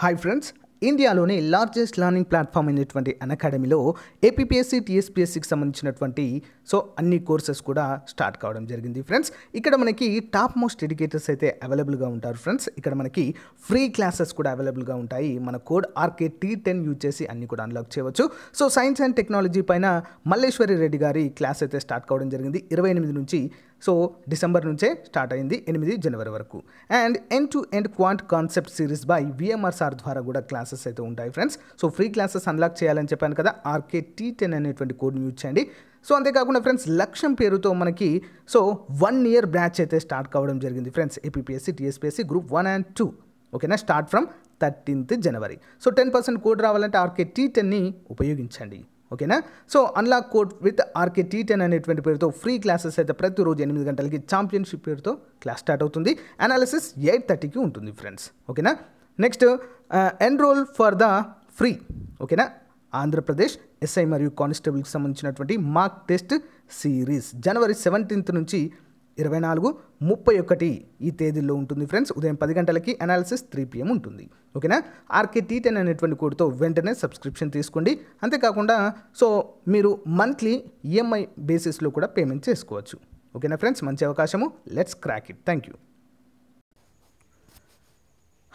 hi friends ఇండియాలోని largest learning platform అయినటువంటి అకాడమీలో ఏపీఎస్సి టీఎస్పీఎస్సికి సంబంధించినటువంటి సో అన్ని కోర్సెస్ కూడా స్టార్ట్ కావడం జరిగింది ఫ్రెండ్స్ ఇక్కడ మనకి టాప్ మోస్ట్ ఎడ్యుకేటర్స్ అయితే అవైలబుల్గా ఉంటారు ఫ్రెండ్స్ ఇక్కడ మనకి ఫ్రీ క్లాసెస్ కూడా అవైలబుల్గా ఉంటాయి మన code RK T ten use చేసి అన్ని కూడా అన్లాక్ చేయవచ్చు సో సైన్స్ అండ్ టెక్నాలజీ పైన మల్లేశ్వరి రెడ్డి గారి క్లాస్ అయితే స్టార్ట్ కావడం జరిగింది ఇరవై ఎనిమిది నుంచి సో డిసెంబర్ నుంచే స్టార్ట్ అయింది ఎనిమిది జనవరి వరకు and end to end quant concept series by VMR sir ద్వారా కూడా క్లాసెస్ అయితే ఉంటాయి friends so free classes unlock చేయాలని చెప్పాను కదా ఆర్కే టీ టెన్ అనేటువంటి కోడ్ని యూజ్ చేయండి సో అంతేకాకుండా ఫ్రెండ్స్ లక్ష్యం పేరుతో మనకి సో వన్ ఇయర్ బ్యాచ్ అయితే స్టార్ట్ కావడం జరిగింది friends APSC TSPSC group one and two ఓకేనా start from thirteenth January so ten percent code రావాలంటే ఆర్కే టీ టెన్ని ఉపయోగించండి ఓకేనా so unlock code with RK T ten అనేటువంటి పేరుతో ఫ్రీ క్లాసెస్ అయితే ప్రతిరోజు ఎనిమిది గంటలకి ఛాంపియన్షిప్ పేరుతో క్లాస్ స్టార్ట్ అవుతుంది అనాలిసిస్ ఎయిట్ థర్టీకి ఉంటుంది ఫ్రెండ్స్ ఓకేనా next enroll for the free ఓకేనా ఆంధ్రప్రదేశ్ ఎస్ఐ మరియు కానిస్టేబుల్కి సంబంధించినటువంటి mock test series January seventeenth నుంచి ఇరవై నాలుగు ముప్పై ఒకటి ఈ తేదీల్లో ఉంటుంది ఫ్రెండ్స్ ఉదయం పది గంటలకి అనాలిసిస్ త్రీ పిఎం ఉంటుంది ఓకేనా ఆర్కే టీ టెన్ అనేటువంటి కోడ్తో వెంటనే సబ్స్క్రిప్షన్ తీసుకోండి అంతేకాకుండా సో మీరు మంత్లీ ఈఎంఐ బేసిస్లో కూడా పేమెంట్ చేసుకోవచ్చు ఓకేనా ఫ్రెండ్స్ మంచి అవకాశము let's crack it thank you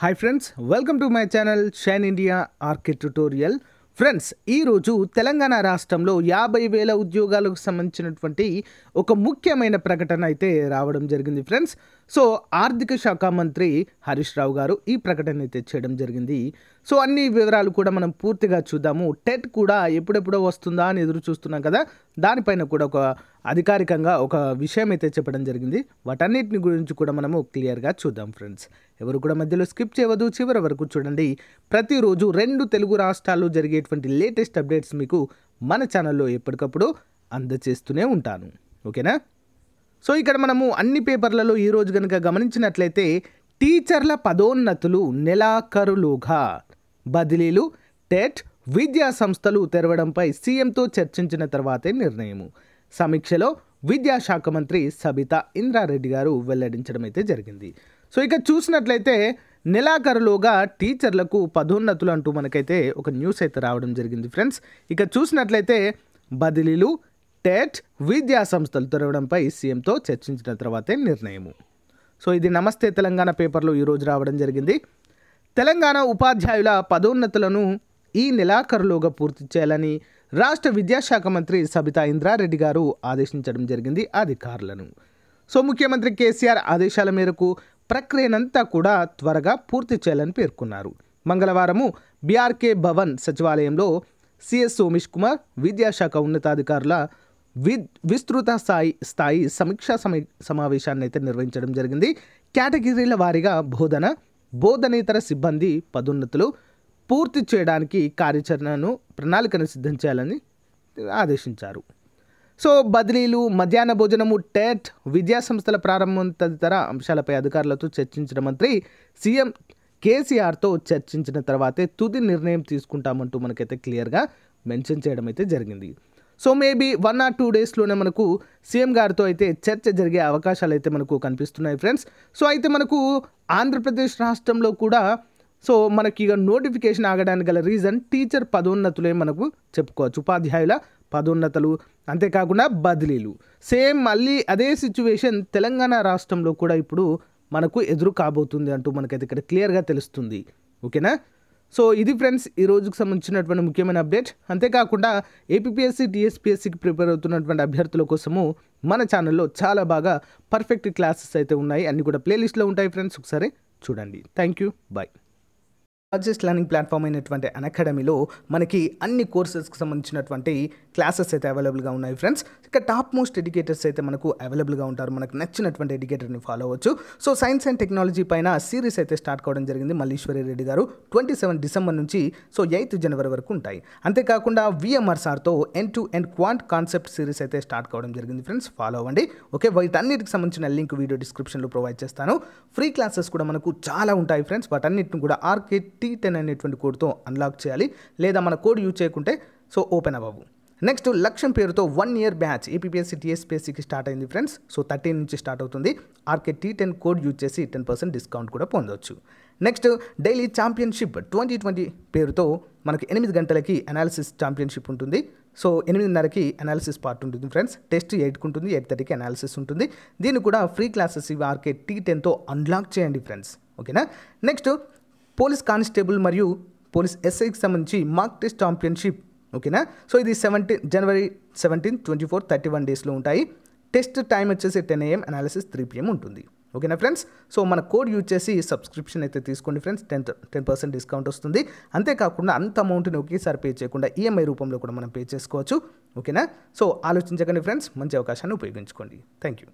hi friends welcome to my channel shine India RK tutorial friends ఈరోజు తెలంగాణ రాష్ట్రంలో యాభై వేల ఉద్యోగాలకు సంబంధించినటువంటి ఒక ముఖ్యమైన ప్రకటన అయితే రావడం జరిగింది ఫ్రెండ్స్ సో ఆర్థిక శాఖ మంత్రి హరీష్ రావు గారు ఈ ప్రకటన అయితే చేయడం జరిగింది సో అన్ని వివరాలు కూడా మనం పూర్తిగా చూద్దాము టెట్ కూడా ఎప్పుడెప్పుడో వస్తుందా అని ఎదురు చూస్తున్నాం కదా దానిపైన కూడా ఒక అధికారికంగా ఒక విషయం అయితే చెప్పడం జరిగింది వాటన్నిటిని గురించి కూడా మనము క్లియర్గా చూద్దాం ఫ్రెండ్స్ ఎవరు కూడా మధ్యలో స్కిప్ చేయవద్దు చివరి వరకు చూడండి ప్రతిరోజు రెండు తెలుగు రాష్ట్రాల్లో జరిగేటువంటి లేటెస్ట్ అప్డేట్స్ మీకు మన ఛానల్లో ఎప్పటికప్పుడు అందజేస్తూనే ఉంటాను ఓకేనా సో ఇక్కడ మనము అన్ని పేపర్లలో ఈరోజు కనుక గమనించినట్లయితే టీచర్ల పదోన్నతులు నెలాఖరులుగా బదిలీలు టెట్ విద్యా సంస్థలు తెరవడంపై సీఎంతో చర్చించిన తర్వాతే నిర్ణయము సమీక్షలో విద్యాశాఖ మంత్రి సబితా ఇంద్రారెడ్డి గారు వెల్లడించడం అయితే జరిగింది సో ఇక చూసినట్లయితే నెలాఖరులోగా టీచర్లకు పదోన్నతులు అంటూ మనకైతే ఒక న్యూస్ అయితే రావడం జరిగింది ఫ్రెండ్స్ ఇక చూసినట్లయితే బదిలీలు టెట్ విద్యా సంస్థలు తెరవడంపై సీఎంతో చర్చించిన తర్వాతే నిర్ణయము సో ఇది నమస్తే తెలంగాణ పేపర్లో ఈరోజు రావడం జరిగింది తెలంగాణ ఉపాధ్యాయుల పదోన్నతులను ఈ నెలాఖరులోగా పూర్తి చేయాలని రాష్ట్ర విద్యాశాఖ మంత్రి సబితా ఇంద్రారెడ్డి గారు ఆదేశించడం జరిగింది అధికారులను సో ముఖ్యమంత్రి కేసీఆర్ ఆదేశాల మేరకు ప్రక్రియనంతా కూడా త్వరగా పూర్తి చేయాలని పేర్కొన్నారు మంగళవారము బీఆర్కే భవన్ సచివాలయంలో సిఎస్ సోమేష్ కుమార్ విద్యాశాఖ ఉన్నతాధికారుల వి విస్తృత స్థాయి స్థాయి సమీక్షా సమావేశాన్ని అయితే నిర్వహించడం జరిగింది కేటగిరీల వారీగా బోధన బోధనేతర సిబ్బంది పదోన్నతులు పూర్తి చేయడానికి కార్యాచరణను ప్రణాళికను సిద్ధం చేయాలని ఆదేశించారు సో బదిలీలు మధ్యాహ్న భోజనము టెట్ విద్యా సంస్థల ప్రారంభం తదితర అంశాలపై అధికారులతో చర్చించిన మంత్రి సీఎం కేసీఆర్తో చర్చించిన తర్వాతే తుది నిర్ణయం తీసుకుంటామంటూ మనకైతే క్లియర్గా మెన్షన్ చేయడం అయితే జరిగింది so maybe one or two డేస్లోనే మనకు సీఎం గారితో అయితే చర్చ జరిగే అవకాశాలు అయితే మనకు కనిపిస్తున్నాయి ఫ్రెండ్స్ సో అయితే మనకు ఆంధ్రప్రదేశ్ రాష్ట్రంలో కూడా సో మనకి ఇక నోటిఫికేషన్ ఆగడానికి గల రీజన్ టీచర్ పదోన్నతులే మనకు చెప్పుకోవచ్చు ఉపాధ్యాయుల పదోన్నతలు అంతేకాకుండా బదిలీలు సేమ్ మళ్ళీ అదే సిచ్యువేషన్ తెలంగాణ రాష్ట్రంలో కూడా ఇప్పుడు మనకు ఎదురు కాబోతుంది అంటూ మనకైతే ఇక్కడ క్లియర్గా తెలుస్తుంది ఓకేనా సో ఇది ఫ్రెండ్స్ ఈ రోజుకు సంబంధించినటువంటి ముఖ్యమైన అప్డేట్ అంతేకాకుండా ఏపీఎస్సి టీఎస్పీఎస్సికి ప్రిపేర్ అవుతున్నటువంటి అభ్యర్థుల కోసము మన ఛానల్లో చాలా బాగా పర్ఫెక్ట్ క్లాసెస్ అయితే ఉన్నాయి అన్నీ కూడా ప్లేలిస్ట్లో ఉంటాయి ఫ్రెండ్స్ ఒకసారి చూడండి thank you bye largest learning platform అయినటువంటి అకాడమీలో మనకి అన్ని కోర్సెస్కి సంబంధించినటువంటి క్లాసెస్ అయితే అవైలబుల్గా ఉన్నాయి ఫ్రెండ్స్ ఇక టాప్ మోస్ట్ ఎడ్యుకేటర్స్ అయితే మనకు అవైలబుల్గా ఉంటారు మనకు నచ్చినటువంటి ఎడ్యుకేటర్ని ఫాలో అవ్వచ్చు సో సైన్స్ అండ్ టెక్నాలజీ పైన సిరీస్ అయితే స్టార్ట్ కావడం జరిగింది మల్లీశ్వరి రెడ్డి గారు ట్వంటీ సెవెన్ డిసెంబర్ నుంచి సో ఎయిత్ జనవరి వరకు ఉంటాయి అంతేకాకుండా విఎంఆర్ సార్తో end to end quant concept series అయితే స్టార్ట్ కావడం జరిగింది ఫ్రెండ్స్ ఫాలో అవ్వండి ఓకే వీటన్నిటికి సంబంధించిన లింక్ వీడియో డిస్క్రిప్షన్లో ప్రొవైడ్ చేస్తాను ఫ్రీ క్లాసెస్ కూడా మనకు చాలా ఉంటాయి ఫ్రెండ్స్ వాటన్నిటిని కూడా ఆర్కే టీ టెన్ అనేటువంటి కోడ్తో అన్లాక్ చేయాలి లేదా మన కోడ్ యూజ్ చేయకుంటే సో ఓపెన్ అవ్వవు నెక్స్ట్ లక్ష్యం పేరుతో వన్ ఇయర్ బ్యాచ్ ఏపీఎస్సీ టీఎస్పీఎస్సీకి స్టార్ట్ అయింది ఫ్రెండ్స్ సో థర్టీన్ నుంచి స్టార్ట్ అవుతుంది RK T ten code use చేసి టెన్ పర్సెంట్ డిస్కౌంట్ కూడా పొందవచ్చు next daily championship twenty twenty పేరుతో మనకి ఎనిమిది గంటలకి అనాలిసిస్ ఛాంపియన్షిప్ ఉంటుంది సో ఎనిమిదిన్నరకి అనాలిసిస్ పార్ట్ ఉంటుంది ఫ్రెండ్స్ టెస్ట్ ఎయిట్కి ఉంటుంది ఎయిట్ థర్టీకి అనాలిసిస్ ఉంటుంది దీన్ని కూడా ఫ్రీ క్లాసెస్ ఇవి ఆర్కే టీ టెన్తో అన్లాక్ చేయండి ఫ్రెండ్స్ ఓకేనా నెక్స్ట్ పోలీస్ కానిస్టేబుల్ మరియు పోలీస్ ఎస్ఐకి సంబంధించి మార్క్ టెస్ట్ ఛాంపియన్షిప్ ఓకేనా సో ఇది seventeen January seventeen twenty four thirty one డేస్లో ఉంటాయి టెస్ట్ టైం వచ్చేసి ten AM analysis three PM ఉంటుంది ఓకేనా ఫ్రెండ్స్ సో మన కోడ్ యూజ్ చేసి సబ్స్క్రిప్షన్ అయితే తీసుకోండి friends ten ten percent discount వస్తుంది అంతేకాకుండా అంత అమౌంట్ని ఒకేసారి పే చేయకుండా ఈఎంఐ రూపంలో కూడా మనం పే చేసుకోవచ్చు ఓకేనా సో ఆలోచించకండి ఫ్రెండ్స్ మంచి అవకాశాన్ని ఉపయోగించుకోండి థ్యాంక్ యూ